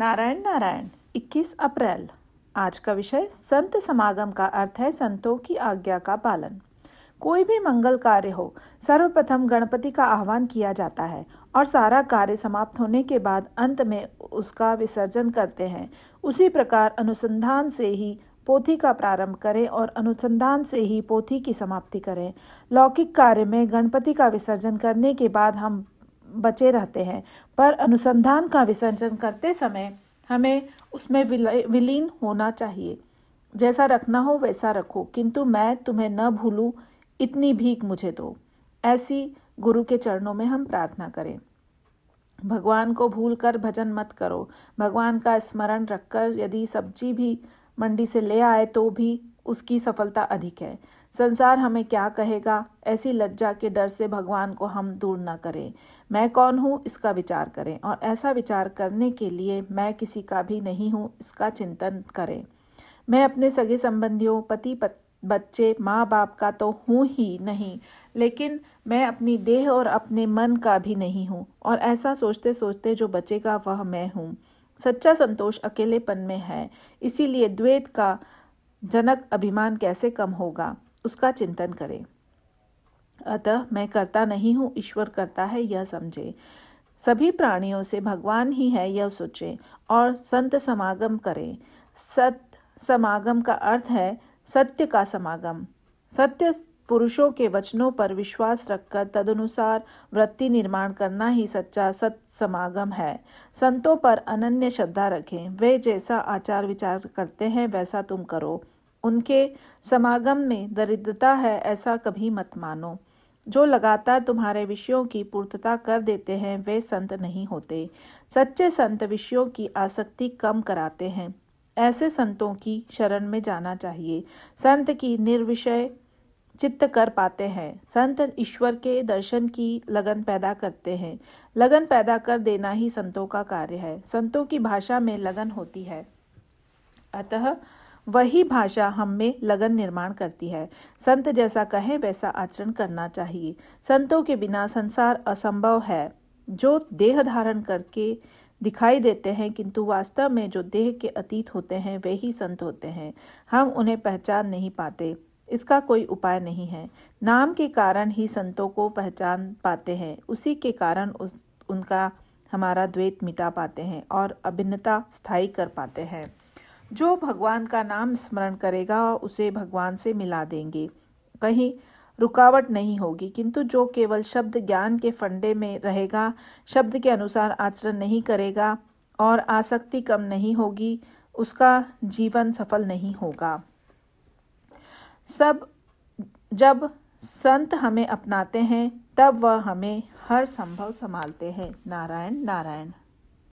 नारायण नारायण 21 अप्रैल आज का विषय संत समागम का अर्थ है संतों की आज्ञा का पालन कोई भी मंगल कार्य हो सर्वप्रथम गणपति का आह्वान किया जाता है और सारा कार्य समाप्त होने के बाद अंत में उसका विसर्जन करते हैं उसी प्रकार अनुसंधान से ही पोथी का प्रारंभ करें और अनुसंधान से ही पोथी की समाप्ति करें लौकिक कार्य में गणपति का विसर्जन करने के बाद हम बचे रहते हैं पर अनुसंधान का विसर्जन करते समय हमें उसमें विलीन होना चाहिए जैसा रखना हो वैसा रखो किंतु मैं तुम्हें न भूलूं इतनी भीख मुझे दो ऐसी गुरु के चरणों में हम प्रार्थना करें भगवान को भूल कर भजन मत करो भगवान का स्मरण रखकर यदि सब्जी भी मंडी से ले आए तो भी उसकी सफलता अधिक है संसार हमें क्या कहेगा ऐसी लज्जा के डर से भगवान को हम दूर ना करें मैं कौन हूँ इसका विचार करें और ऐसा विचार करने के लिए मैं किसी का भी नहीं हूँ इसका चिंतन करें मैं अपने सगे संबंधियों पति पत, बच्चे माँ बाप का तो हूँ ही नहीं लेकिन मैं अपनी देह और अपने मन का भी नहीं हूँ और ऐसा सोचते सोचते जो बचेगा वह मैं हूँ सच्चा संतोष अकेलेपन में है इसीलिए द्वेत का जनक अभिमान कैसे कम होगा उसका चिंतन करें अतः मैं करता नहीं हूँ ईश्वर करता है यह समझे सभी प्राणियों से भगवान ही है यह सोचें और संत समागम करें सत समागम का अर्थ है सत्य का समागम सत्य पुरुषों के वचनों पर विश्वास रखकर तदनुसार वृत्ति निर्माण करना ही सच्चा सत समागम है संतों पर अनन्य श्रद्धा रखें वे जैसा आचार विचार करते हैं वैसा तुम करो उनके समागम में दरिद्रता है ऐसा कभी मत मानो जो लगातार तुम्हारे विषयों की पूर्तता कर देते हैं वे संत नहीं होते सच्चे संत विषयों की आसक्ति कम कराते हैं ऐसे संतों की शरण में जाना चाहिए संत की निर्विषय चित्त कर पाते हैं संत ईश्वर के दर्शन की लगन पैदा करते हैं लगन पैदा कर देना ही संतों का कार्य है संतों की भाषा में लगन होती है अतः वही भाषा हम में लगन निर्माण करती है संत जैसा कहें वैसा आचरण करना चाहिए संतों के बिना संसार असंभव है जो देह धारण करके दिखाई देते हैं किंतु वास्तव में जो देह के अतीत होते हैं वे ही संत होते हैं हम उन्हें पहचान नहीं पाते इसका कोई उपाय नहीं है नाम के कारण ही संतों को पहचान पाते हैं उसी के कारण उस उनका हमारा द्वैत मिटा पाते हैं और अभिन्नता स्थायी कर पाते हैं जो भगवान का नाम स्मरण करेगा उसे भगवान से मिला देंगे कहीं रुकावट नहीं होगी किंतु जो केवल शब्द ज्ञान के फंडे में रहेगा शब्द के अनुसार आचरण नहीं करेगा और आसक्ति कम नहीं होगी उसका जीवन सफल नहीं होगा सब जब संत हमें अपनाते हैं तब वह हमें हर संभव संभालते हैं नारायण नारायण